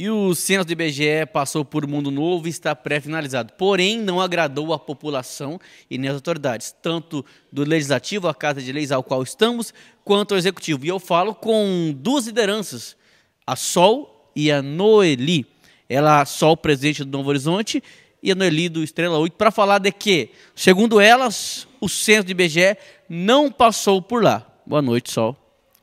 E o censo do IBGE passou por Mundo Novo e está pré-finalizado. Porém, não agradou a população e nem as autoridades, tanto do Legislativo, a Casa de Leis ao qual estamos, quanto ao Executivo. E eu falo com duas lideranças, a Sol e a Noeli. Ela, Sol, presidente do Novo Horizonte, e a Noeli do Estrela 8, para falar de que, segundo elas, o censo do IBGE não passou por lá. Boa noite, Sol.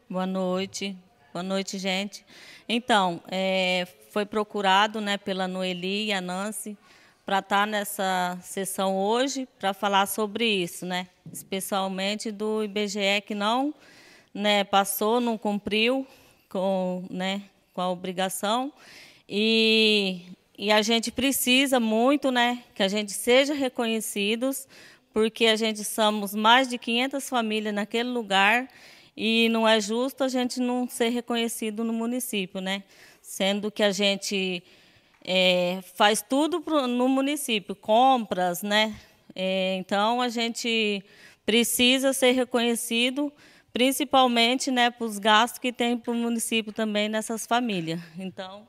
Boa noite. Boa noite, gente. Então, é, foi procurado né, pela Noeli e a Nancy para estar tá nessa sessão hoje para falar sobre isso, né? especialmente do IBGE que não né, passou, não cumpriu com, né, com a obrigação. E, e a gente precisa muito né, que a gente seja reconhecidos, porque a gente somos mais de 500 famílias naquele lugar e não é justo a gente não ser reconhecido no município, né? sendo que a gente é, faz tudo pro, no município, compras, né? É, então a gente precisa ser reconhecido, principalmente, né, para os gastos que tem para o município também nessas famílias. Então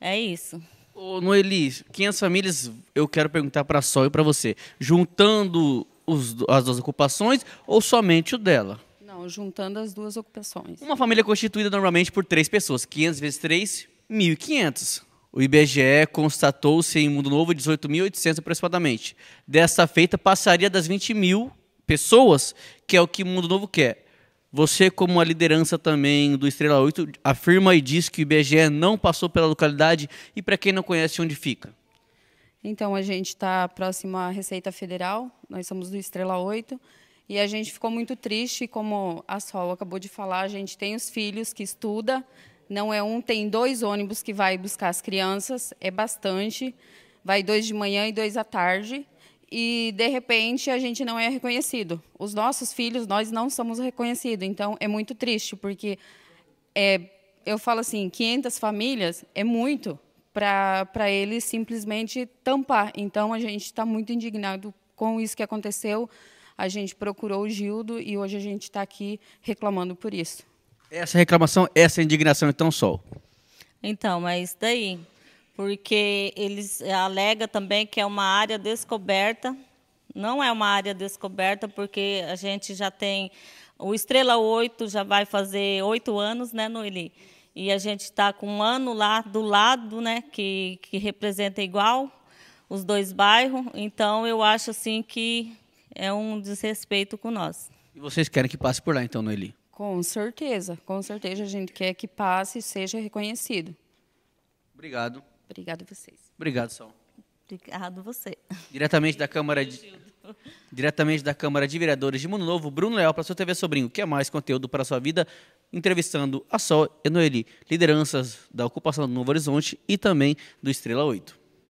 é isso. Ô, Noeli, 500 famílias, eu quero perguntar para a Sol e para você, juntando os, as duas ocupações ou somente o dela? juntando as duas ocupações. Uma família constituída normalmente por três pessoas. 500 vezes 3, 1.500. O IBGE constatou-se em Mundo Novo 18.800 aproximadamente. Dessa feita, passaria das 20 mil pessoas, que é o que o Mundo Novo quer. Você, como a liderança também do Estrela 8, afirma e diz que o IBGE não passou pela localidade e para quem não conhece, onde fica? Então, a gente está próximo à Receita Federal, nós somos do Estrela 8, e a gente ficou muito triste, como a Sol acabou de falar, a gente tem os filhos que estuda, não é um, tem dois ônibus que vai buscar as crianças, é bastante. Vai dois de manhã e dois à tarde. E, de repente, a gente não é reconhecido. Os nossos filhos, nós não somos reconhecidos. Então, é muito triste, porque é, eu falo assim: 500 famílias é muito para eles simplesmente tampar. Então, a gente está muito indignado com isso que aconteceu a gente procurou o Gildo e hoje a gente está aqui reclamando por isso. Essa reclamação, essa indignação, então, é só. Então, mas daí, porque eles alega também que é uma área descoberta. Não é uma área descoberta, porque a gente já tem. O Estrela 8 já vai fazer oito anos, né, Noeli? E a gente está com um ano lá do lado, né, que, que representa igual os dois bairros. Então, eu acho assim que é um desrespeito com nós. E vocês querem que passe por lá, então, Noeli? Com certeza, com certeza a gente quer que passe e seja reconhecido. Obrigado. Obrigado a vocês. Obrigado, Sol. Obrigado você. Diretamente da Câmara de Diretamente da Câmara de Vereadores de Mundo Novo, Bruno Leal para sua TV Sobrinho, que é mais conteúdo para a sua vida, entrevistando a Sol e Noeli, lideranças da ocupação do Novo Horizonte e também do Estrela 8.